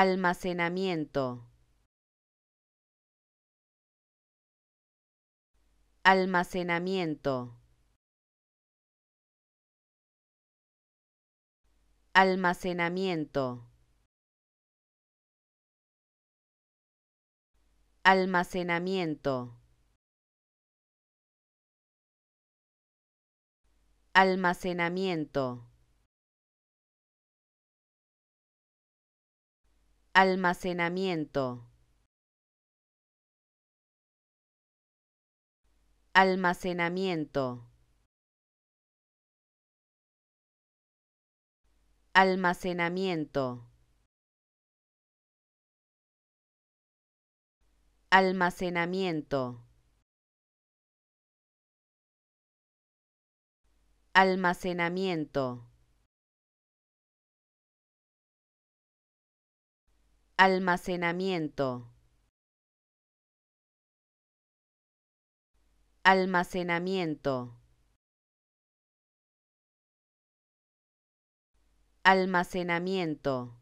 Almacenamiento. Almacenamiento. Almacenamiento. Almacenamiento. Almacenamiento. Almacenamiento. Almacenamiento. Almacenamiento. Almacenamiento. Almacenamiento. Almacenamiento. Almacenamiento. Almacenamiento.